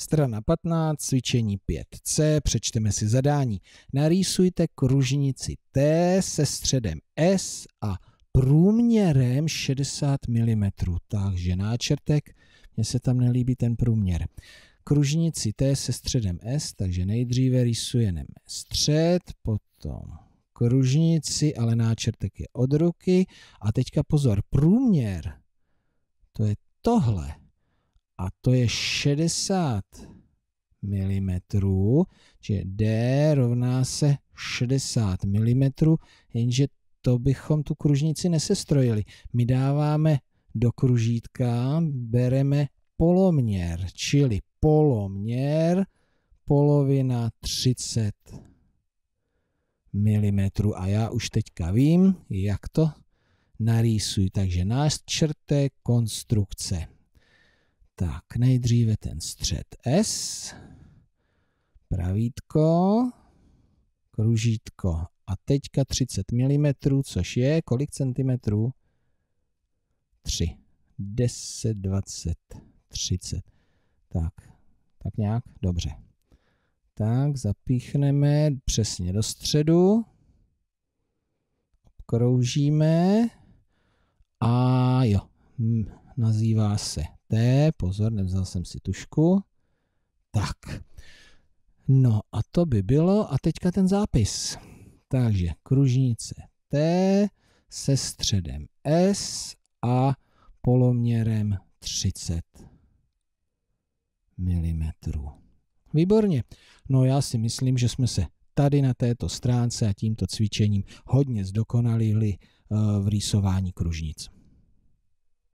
Strana 15, cvičení 5C, přečteme si zadání. Narýsujte kružnici T se středem S a průměrem 60 mm. Takže náčrtek, mně se tam nelíbí ten průměr. Kružnici T se středem S, takže nejdříve rýsujeme střed, potom kružnici, ale náčrtek je od ruky. A teďka pozor, průměr, to je tohle a to je 60 mm, čiže D rovná se 60 mm, jenže to bychom tu kružnici nesestrojili. My dáváme do kružítka, bereme poloměr, čili poloměr polovina 30 mm. A já už teďka vím, jak to narýsuji. Takže náš črtek konstrukce. Tak, nejdříve ten střed S, pravítko, kružítko a teďka 30 mm, což je kolik centimetrů? 3. 10, 20, 30. Tak, tak nějak, dobře. Tak, zapíchneme přesně do středu, obkroužíme a jo, nazývá se T, pozor, nevzal jsem si tušku. Tak, no a to by bylo, a teďka ten zápis. Takže kružnice T se středem S a poloměrem 30 mm. Výborně. No já si myslím, že jsme se tady na této stránce a tímto cvičením hodně zdokonalili eh, v rýsování kružnic.